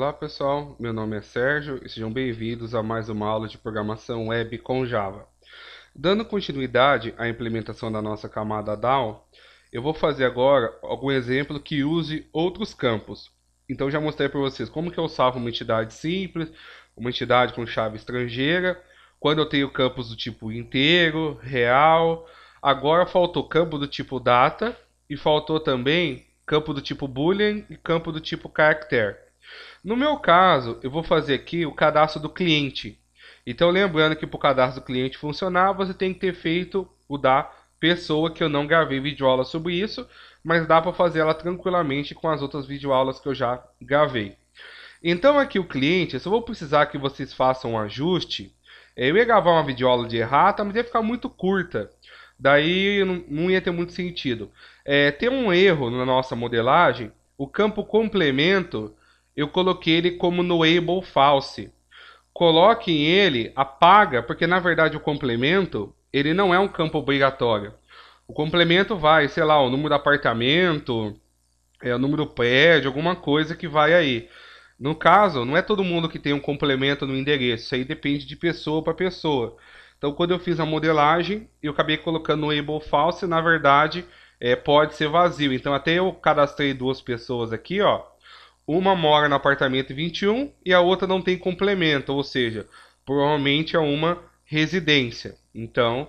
Olá pessoal, meu nome é Sérgio e sejam bem-vindos a mais uma aula de programação web com Java. Dando continuidade à implementação da nossa camada DAO, eu vou fazer agora algum exemplo que use outros campos. Então já mostrei para vocês como que eu salvo uma entidade simples, uma entidade com chave estrangeira, quando eu tenho campos do tipo inteiro, real, agora faltou campo do tipo data e faltou também campo do tipo boolean e campo do tipo caractere. No meu caso, eu vou fazer aqui o cadastro do cliente. Então, lembrando que para o cadastro do cliente funcionar, você tem que ter feito o da pessoa, que eu não gravei videoaula sobre isso, mas dá para fazer ela tranquilamente com as outras videoaulas que eu já gravei. Então, aqui o cliente, eu só vou precisar que vocês façam um ajuste. É, eu ia gravar uma videoaula de errata, mas ia ficar muito curta. Daí não ia ter muito sentido. É, tem um erro na nossa modelagem, o campo complemento eu coloquei ele como noable false. em ele, apaga, porque na verdade o complemento, ele não é um campo obrigatório. O complemento vai, sei lá, o número do apartamento, é, o número do prédio, alguma coisa que vai aí. No caso, não é todo mundo que tem um complemento no endereço, isso aí depende de pessoa para pessoa. Então, quando eu fiz a modelagem, eu acabei colocando able false, na verdade, é, pode ser vazio. Então, até eu cadastrei duas pessoas aqui, ó. Uma mora no apartamento 21 e a outra não tem complemento, ou seja, provavelmente é uma residência. Então,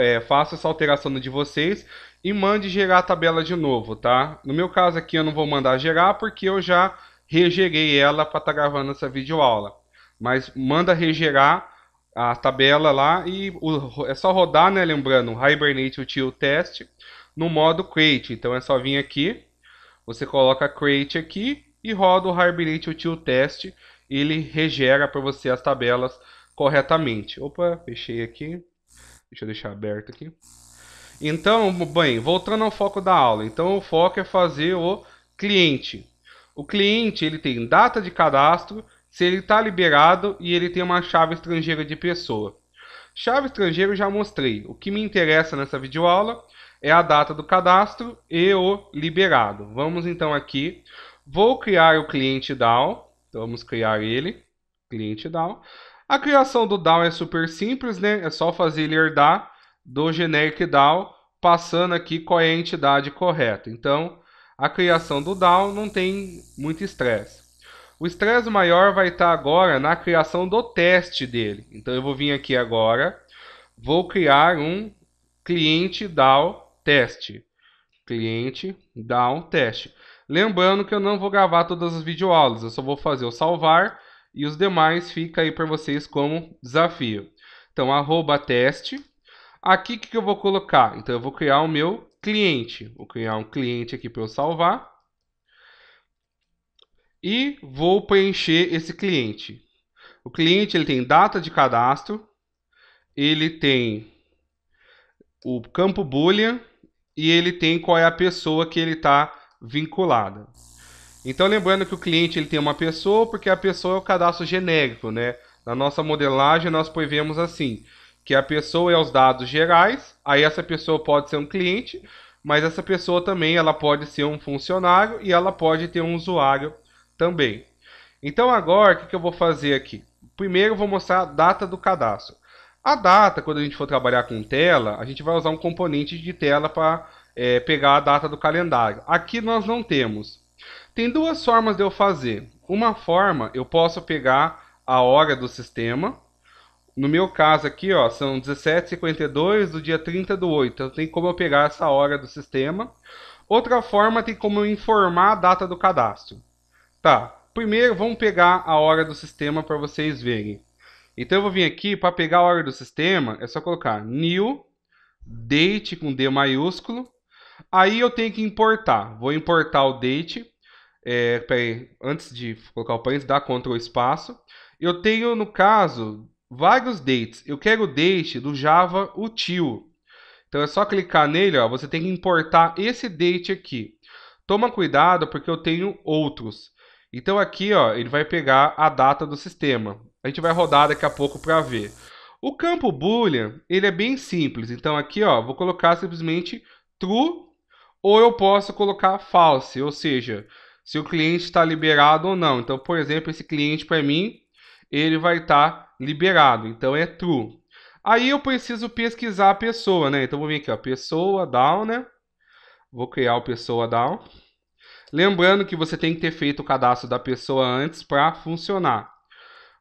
é, faça essa alteração no de vocês e mande gerar a tabela de novo, tá? No meu caso aqui eu não vou mandar gerar porque eu já regerei ela para estar tá gravando essa videoaula. Mas manda regerar a tabela lá e o, é só rodar, né, lembrando, Hibernate Util Test no modo Create. Então é só vir aqui, você coloca Create aqui e roda o Hibernate Util Test. Ele regera para você as tabelas corretamente. Opa, fechei aqui. Deixa eu deixar aberto aqui. Então, bem, voltando ao foco da aula. Então, o foco é fazer o cliente. O cliente ele tem data de cadastro, se ele está liberado e ele tem uma chave estrangeira de pessoa. Chave estrangeira eu já mostrei. O que me interessa nessa videoaula é a data do cadastro e o liberado. Vamos então aqui Vou criar o cliente DAO. Então, vamos criar ele. Cliente DAO. A criação do DAO é super simples, né? É só fazer ele herdar do generic DAO, passando aqui qual é a entidade correta. Então, a criação do DAO não tem muito estresse. O estresse maior vai estar agora na criação do teste dele. Então, eu vou vir aqui agora, vou criar um cliente DAO teste. Cliente DAO teste. Lembrando que eu não vou gravar todas as videoaulas, eu só vou fazer o salvar e os demais fica aí para vocês como desafio. Então, arroba teste. Aqui o que, que eu vou colocar? Então, eu vou criar o meu cliente. Vou criar um cliente aqui para eu salvar. E vou preencher esse cliente. O cliente ele tem data de cadastro, ele tem o campo boolean e ele tem qual é a pessoa que ele está vinculada. Então, lembrando que o cliente ele tem uma pessoa, porque a pessoa é o cadastro genérico, né? Na nossa modelagem, nós prevemos assim, que a pessoa é os dados gerais, aí essa pessoa pode ser um cliente, mas essa pessoa também ela pode ser um funcionário e ela pode ter um usuário também. Então agora, o que, eu vou fazer aqui? Primeiro eu vou mostrar a data do cadastro. A data, quando a gente for trabalhar com tela, a gente vai usar um componente de tela para é, pegar a data do calendário. Aqui nós não temos. Tem duas formas de eu fazer. Uma forma, eu posso pegar a hora do sistema. No meu caso aqui, ó, são 17h52 do dia 30 do 8. Então tem como eu pegar essa hora do sistema. Outra forma, tem como eu informar a data do cadastro. Tá, primeiro vamos pegar a hora do sistema para vocês verem. Então eu vou vir aqui, para pegar a hora do sistema, é só colocar new date com D maiúsculo Aí eu tenho que importar. Vou importar o date. É, peraí, antes de colocar o parênteses, dá Ctrl espaço. Eu tenho, no caso, vários dates. Eu quero o date do Java util. Então é só clicar nele, ó, você tem que importar esse date aqui. Toma cuidado porque eu tenho outros. Então aqui ó, ele vai pegar a data do sistema. A gente vai rodar daqui a pouco para ver. O campo boolean ele é bem simples. Então aqui ó, vou colocar simplesmente true ou eu posso colocar false, ou seja, se o cliente está liberado ou não. Então, por exemplo, esse cliente para mim, ele vai estar tá liberado. Então é true. Aí eu preciso pesquisar a pessoa, né? Então vou vir aqui, ó, pessoa down, né? Vou criar o pessoa down. Lembrando que você tem que ter feito o cadastro da pessoa antes para funcionar.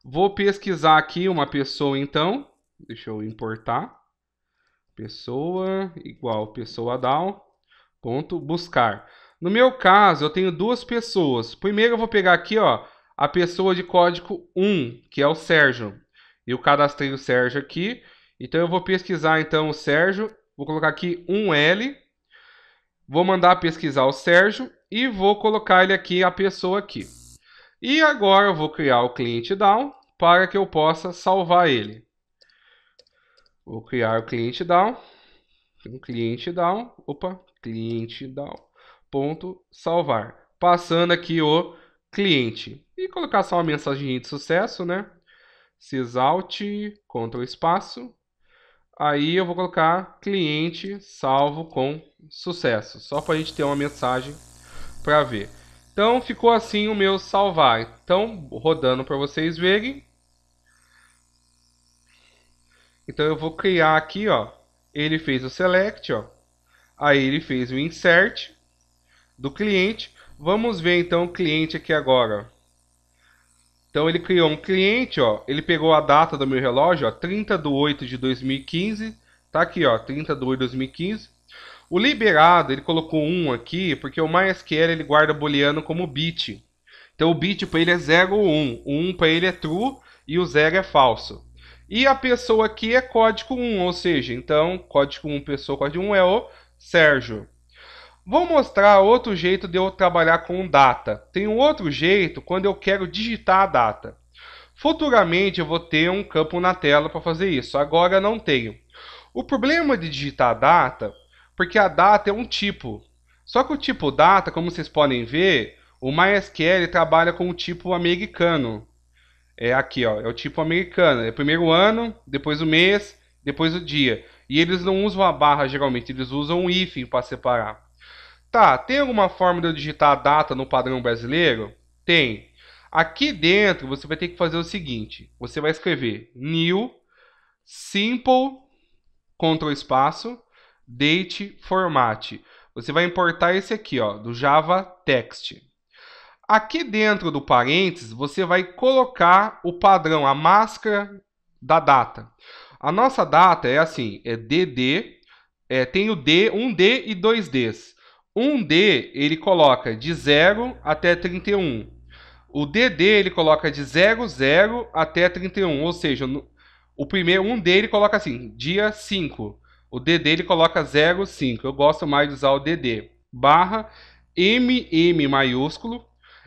Vou pesquisar aqui uma pessoa então. Deixa eu importar. Pessoa igual pessoa down. Ponto buscar. No meu caso, eu tenho duas pessoas. Primeiro eu vou pegar aqui, ó, a pessoa de código 1, que é o Sérgio. Eu cadastrei o Sérgio aqui. Então eu vou pesquisar então o Sérgio, vou colocar aqui 1L, vou mandar pesquisar o Sérgio e vou colocar ele aqui a pessoa aqui. E agora eu vou criar o cliente down para que eu possa salvar ele. Vou criar o cliente down, um cliente down, opa, cliente down. Ponto, salvar. Passando aqui o cliente. E colocar só uma mensagem de sucesso, né? Sysalt, Ctrl espaço. Aí eu vou colocar cliente salvo com sucesso. Só para a gente ter uma mensagem para ver. Então ficou assim o meu salvar. Então rodando para vocês verem. Então eu vou criar aqui, ó. Ele fez o select, ó. Aí ele fez o insert do cliente. Vamos ver então o cliente aqui agora. Então ele criou um cliente, ó, ele pegou a data do meu relógio, ó, 30 de 8 de 2015, tá aqui, ó, 30 de 8 de 2015. O liberado, ele colocou 1 aqui, porque o MySQL ele guarda booleano como bit. Então o bit para ele é 0 ou 1, o 1 para ele é true e o 0 é falso. E a pessoa aqui é código 1, ou seja, então código 1, pessoa, código 1 é o Sérgio. Vou mostrar outro jeito de eu trabalhar com data. Tem um outro jeito quando eu quero digitar a data. Futuramente eu vou ter um campo na tela para fazer isso. Agora não tenho. O problema de digitar a data, porque a data é um tipo. Só que o tipo data, como vocês podem ver, o MySQL trabalha com o tipo americano. É aqui, ó, é o tipo americano. É primeiro o ano, depois o mês, depois o dia. E eles não usam a barra geralmente, eles usam um hífen para separar. Tá, tem alguma forma de eu digitar a data no padrão brasileiro? Tem. Aqui dentro você vai ter que fazer o seguinte: você vai escrever new simple control espaço date format. Você vai importar esse aqui, ó, do Java Text. Aqui dentro do parênteses, você vai colocar o padrão, a máscara da data. A nossa data é assim, é DD, é, tem o D, 1 D e 2 Ds. 1 D ele coloca de 0 até 31. O DD ele coloca de 0, 0 até 31, ou seja, no, o primeiro 1 D ele coloca assim, dia 5. O DD ele coloca 0, 5. Eu gosto mais de usar o DD. Barra MM maiúsculo.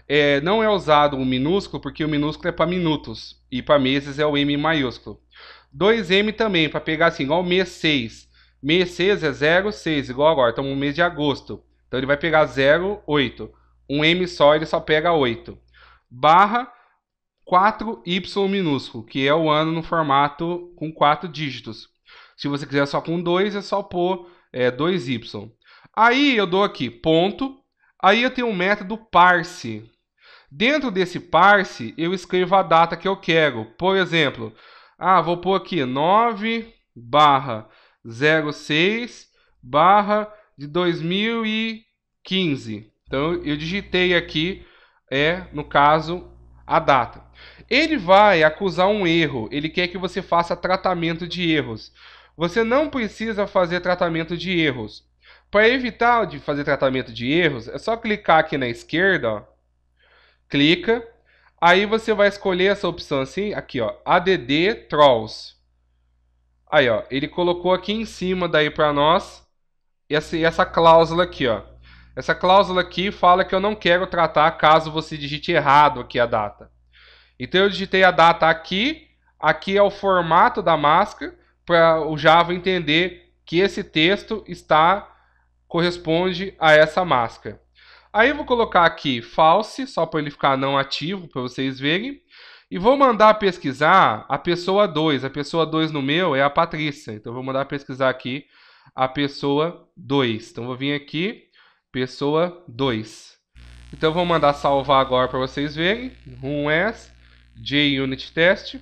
É, não é usado o minúsculo porque o minúsculo é para minutos e para meses é o M maiúsculo. 2M também, para pegar assim, igual mês 6. Mês 6 é 0,6, igual agora, estamos no mês de agosto. Então ele vai pegar 0,8. Um M só, ele só pega 8. Barra 4Y minúsculo, que é o ano no formato com 4 dígitos. Se você quiser só com 2, é só pôr é, 2Y. Aí eu dou aqui ponto. Aí eu tenho um método parse. Dentro desse parse, eu escrevo a data que eu quero. Por exemplo, ah, vou pôr aqui 9 barra 06 barra de 2015. Então eu digitei aqui, é no caso, a data. Ele vai acusar um erro, ele quer que você faça tratamento de erros. Você não precisa fazer tratamento de erros. Para evitar de fazer tratamento de erros, é só clicar aqui na esquerda, ó, clica Aí você vai escolher essa opção assim, aqui ó, add trolls. Aí ó, ele colocou aqui em cima daí para nós essa, essa cláusula aqui ó. Essa cláusula aqui fala que eu não quero tratar caso você digite errado aqui a data. Então eu digitei a data aqui, aqui é o formato da máscara para o Java entender que esse texto está corresponde a essa máscara. Aí eu vou colocar aqui false, só para ele ficar não ativo, para vocês verem. E vou mandar pesquisar a pessoa 2. A pessoa 2 no meu é a Patrícia. Então, vou mandar pesquisar aqui a pessoa 2. Então, vou vir aqui, pessoa 2. Então, vou mandar salvar agora para vocês verem. Room as JUnit test.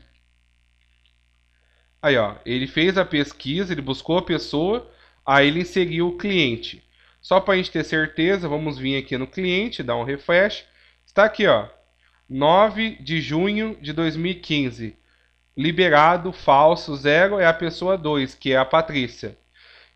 Aí, ó, ele fez a pesquisa, ele buscou a pessoa, aí ele inseriu o cliente. Só para a gente ter certeza, vamos vir aqui no cliente, dar um refresh. Está aqui, ó, 9 de junho de 2015. Liberado, falso, zero é a pessoa 2, que é a Patrícia.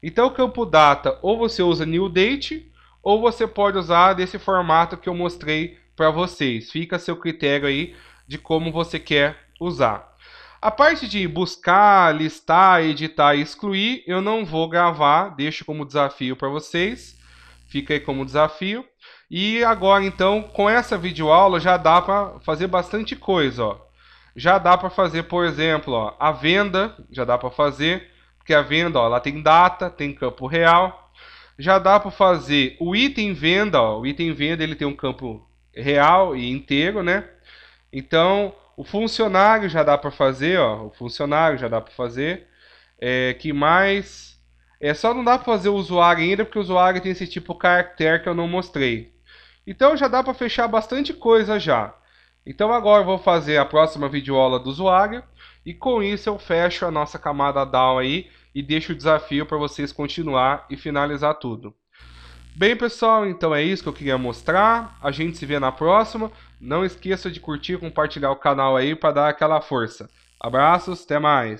Então, o campo data, ou você usa new date, ou você pode usar desse formato que eu mostrei para vocês. Fica a seu critério aí de como você quer usar. A parte de buscar, listar, editar e excluir, eu não vou gravar, deixo como desafio para vocês. Fica aí como desafio. E agora então, com essa videoaula já dá para fazer bastante coisa, ó. Já dá para fazer, por exemplo, ó, a venda, já dá para fazer, porque a venda, ó, ela tem data, tem campo real. Já dá para fazer o item venda, ó, o item venda ele tem um campo real e inteiro, né? Então, o funcionário já dá para fazer, ó, o funcionário já dá para fazer. É, que mais? É só não dá para fazer o usuário ainda, porque o usuário tem esse tipo de caractere que eu não mostrei. Então já dá para fechar bastante coisa já. Então agora eu vou fazer a próxima videoaula do usuário e com isso eu fecho a nossa camada down aí e deixo o desafio para vocês continuar e finalizar tudo. Bem pessoal, então é isso que eu queria mostrar. A gente se vê na próxima. Não esqueça de curtir e compartilhar o canal aí para dar aquela força. Abraços, até mais!